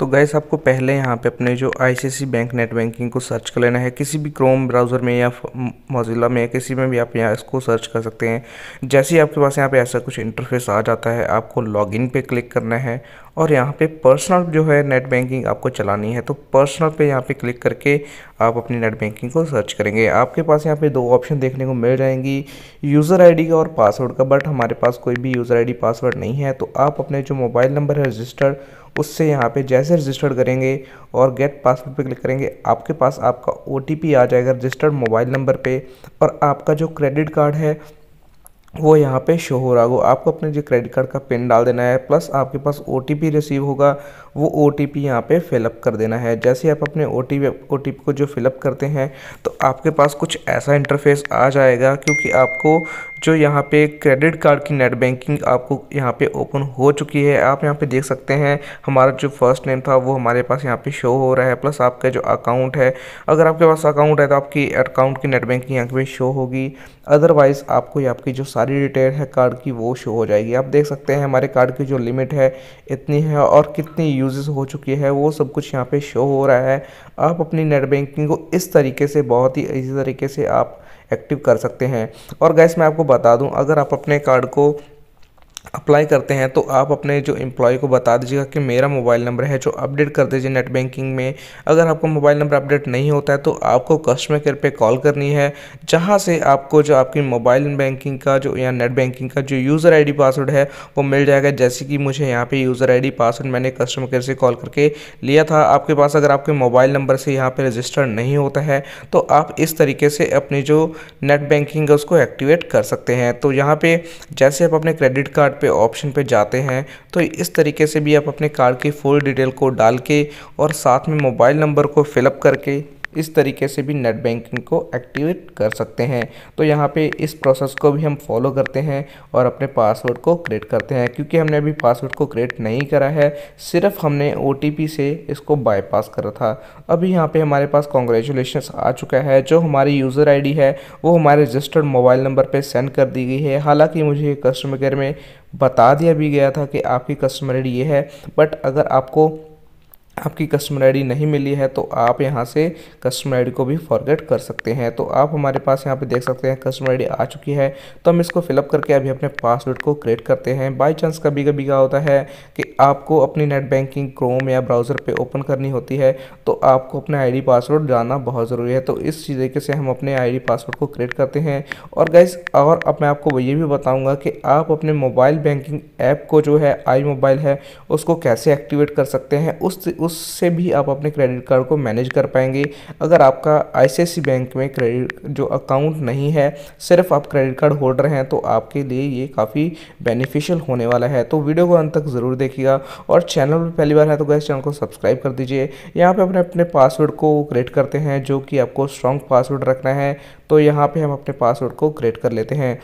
तो गैस आपको पहले यहाँ पे अपने जो आई बैंक नेट बैंकिंग को सर्च कर लेना है किसी भी क्रोम ब्राउज़र में या मोजिला में या किसी में भी आप यहाँ इसको सर्च कर सकते हैं जैसे ही आपके पास यहाँ पे ऐसा कुछ इंटरफेस आ जाता है आपको लॉगिन पे क्लिक करना है और यहाँ पे पर्सनल जो है नेट बैंकिंग आपको चलानी है तो पर्सनल पे यहाँ पे क्लिक करके आप अपनी नेट बैंकिंग को सर्च करेंगे आपके पास यहाँ पे दो ऑप्शन देखने को मिल जाएंगी यूज़र आईडी का और पासवर्ड का बट हमारे पास कोई भी यूज़र आईडी पासवर्ड नहीं है तो आप अपने जो मोबाइल नंबर है रजिस्टर्ड उससे यहाँ पे जैसे रजिस्टर्ड करेंगे और गेट पासवर्ड पे क्लिक करेंगे आपके पास आपका ओ आ जाएगा रजिस्टर्ड मोबाइल नंबर पे और आपका जो क्रेडिट कार्ड है वो यहाँ पे शो हो रहा होगा आपको अपने जो क्रेडिट कार्ड का पिन डाल देना है प्लस आपके पास ओ रिसीव होगा वो ओ टी पी यहाँ पर फिलअप कर देना है जैसे आप अपने O T P O T P को जो फिलअप करते हैं तो आपके पास कुछ ऐसा इंटरफेस आ जाएगा क्योंकि आपको जो यहाँ पे क्रेडिट कार्ड की नेट बैंकिंग आपको यहाँ पे ओपन हो चुकी है आप यहाँ पे देख सकते हैं हमारा जो फर्स्ट नेम था वो हमारे पास यहाँ पे शो हो रहा है प्लस आपका जो अकाउंट है अगर आपके पास अकाउंट है तो आपकी अकाउंट की नेट बैंकिंग यहाँ पे शो होगी अदरवाइज़ आपको आपकी जो सारी डिटेल है कार्ड की वो शो हो जाएगी आप देख सकते हैं हमारे कार्ड की जो लिमिट है इतनी है और कितनी यूज यूजेस हो चुकी है वो सब कुछ यहाँ पे शो हो रहा है आप अपनी नेट बैंकिंग को इस तरीके से बहुत ही इसी तरीके से आप एक्टिव कर सकते हैं और गैस मैं आपको बता दूं अगर आप अपने कार्ड को अप्लाई करते हैं तो आप अपने जो एम्प्लॉय को बता दीजिएगा कि मेरा मोबाइल नंबर है जो अपडेट कर दीजिए नेट बैंकिंग में अगर आपका मोबाइल नंबर अपडेट नहीं होता है तो आपको कस्टमर केयर पे कॉल करनी है जहाँ से आपको जो आपकी मोबाइल बैंकिंग का जो या नेट बैंकिंग का जो यूज़र आईडी पासवर्ड है वो मिल जाएगा जैसे कि मुझे यहाँ पर यूज़र आई पासवर्ड मैंने कस्टमर केयर से कॉल करके लिया था आपके पास अगर आपके मोबाइल नंबर से यहाँ पर रजिस्टर नहीं होता है तो आप इस तरीके से अपनी जो नेट बैंकिंग है उसको एक्टिवेट कर सकते हैं तो यहाँ पर जैसे आप अपने क्रेडिट कार्ड पे ऑप्शन पे जाते हैं तो इस तरीके से भी आप अपने कार्ड की फुल डिटेल को डाल के और साथ में मोबाइल नंबर को फिलअप करके इस तरीके से भी नेट बैंकिंग को एक्टिवेट कर सकते हैं तो यहाँ पे इस प्रोसेस को भी हम फॉलो करते हैं और अपने पासवर्ड को क्रिएट करते हैं क्योंकि हमने अभी पासवर्ड को क्रिएट नहीं करा है सिर्फ हमने ओ से इसको बाईपास करा था अभी यहाँ पर हमारे पास कॉन्ग्रेचुलेशन आ चुका है जो हमारी यूज़र आई है वो हमारे रजिस्टर्ड मोबाइल नंबर पर सेंड कर दी गई है हालाँकि मुझे कस्टमर केयर में बता दिया भी गया था कि आपकी कस्टमर आई ये है बट अगर आपको आपकी कस्टमर आईडी नहीं मिली है तो आप यहाँ से कस्टमर आईडी को भी फॉरगेट कर सकते हैं तो आप हमारे पास यहाँ पे देख सकते हैं कस्टमर आईडी आ चुकी है तो हम इसको फिलअप करके अभी अपने पासवर्ड को क्रिएट करते हैं बाय चांस कभी कभी क्या होता है कि आपको अपनी नेट बैंकिंग क्रोम या ब्राउज़र पे ओपन करनी होती है तो आपको अपने आई पासवर्ड जानना बहुत ज़रूरी है तो इस तरीके से हम अपने आई पासवर्ड को क्रिएट करते हैं और गैस और अब मैं आपको ये भी बताऊँगा कि आप अपने मोबाइल बैंकिंग ऐप को जो है आई मोबाइल है उसको कैसे एक्टिवेट कर सकते हैं उस उससे भी आप अपने क्रेडिट कार्ड को मैनेज कर पाएंगे अगर आपका आई बैंक में क्रेडिट जो अकाउंट नहीं है सिर्फ आप क्रेडिट कार्ड होल्डर हैं तो आपके लिए ये काफ़ी बेनिफिशियल होने वाला है तो वीडियो को अंत तक ज़रूर देखिएगा और चैनल पर पहली बार है तो गैस चैनल को सब्सक्राइब कर दीजिए यहाँ पर अपने अपने पासवर्ड को क्रिएट करते हैं जो कि आपको स्ट्रॉन्ग पासवर्ड रखना है तो यहाँ पर हम अपने पासवर्ड को क्रिएट कर लेते हैं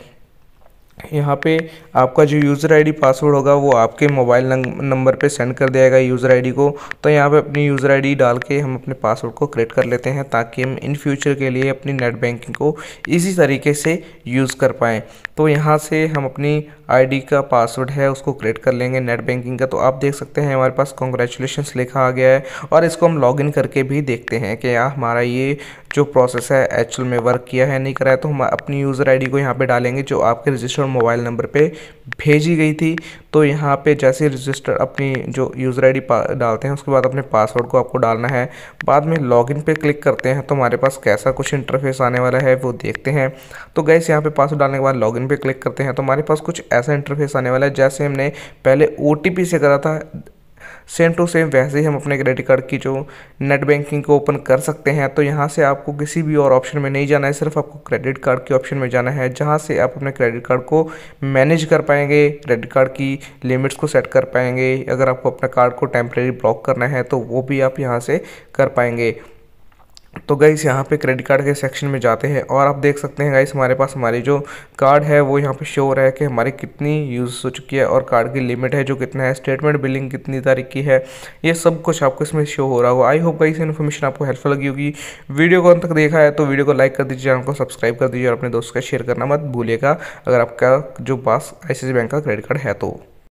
यहाँ पे आपका जो यूज़र आईडी पासवर्ड होगा वो आपके मोबाइल नंबर पे सेंड कर दिया जाएगा यूज़र आईडी को तो यहाँ पे अपनी यूज़र आईडी डाल के हम अपने पासवर्ड को क्रिएट कर लेते हैं ताकि हम इन फ्यूचर के लिए अपनी नेट बैंकिंग को इसी तरीके से यूज़ कर पाएँ तो यहाँ से हम अपनी आईडी का पासवर्ड है उसको क्रिएट कर लेंगे नेट बैंकिंग का तो आप देख सकते हैं हमारे पास कॉन्ग्रेचुलेशन लिखा आ गया है और इसको हम इन करके भी देखते हैं कि यहाँ हमारा ये जो प्रोसेस है एक्चुअल में वर्क किया है नहीं करा है तो हम अपनी यूज़र आई को यहाँ पर डालेंगे जो आपके रजिस्टर रजिस्टर मोबाइल नंबर पे भेजी गई थी तो यहाँ पे जैसे रजिस्टर अपनी जो यूज़र आईडी डालते हैं उसके बाद अपने पासवर्ड को आपको डालना है बाद में लॉगिन पे क्लिक करते हैं तो हमारे पास कैसा कुछ इंटरफेस आने वाला है वो देखते हैं तो गैस यहाँ पे पासवर्ड डालने के बाद लॉगिन पे क्लिक करते हैं तो हमारे पास कुछ ऐसा इंटरफेस आने वाला है जैसे हमने पहले ओ से करा था सेम टू सेम वैसे ही हम अपने क्रेडिट कार्ड की जो नेट बैंकिंग को ओपन कर सकते हैं तो यहाँ से आपको किसी भी और ऑप्शन में नहीं जाना है सिर्फ आपको क्रेडिट कार्ड के ऑप्शन में जाना है जहाँ से आप अपने क्रेडिट कार्ड को मैनेज कर पाएंगे क्रेडिट कार्ड की लिमिट्स को सेट कर पाएंगे अगर आपको अपने कार्ड को टेम्प्रेरी ब्लॉक करना है तो वो भी आप यहाँ से कर पाएंगे तो गाइस यहाँ पे क्रेडिट कार्ड के सेक्शन में जाते हैं और आप देख सकते हैं गाइस हमारे पास हमारी जो कार्ड है वो यहाँ पे शो हो रहा है कि हमारी कितनी यूज़ हो चुकी है और कार्ड की लिमिट है जो कितना है स्टेटमेंट बिलिंग कितनी तारीख की है ये सब कुछ आपको इसमें शो हो रहा होगा आई होप गाइस इन्फॉर्मेशन आपको हेल्पफुल लगी होगी वीडियो को अंत तक देखा है तो वीडियो को लाइक कर दीजिए चैनल को सब्सक्राइब कर दीजिए और अपने दोस्त का शेयर करना मत भूलिएगा अगर आपका जो पास आई बैंक का क्रेडिट कार्ड है तो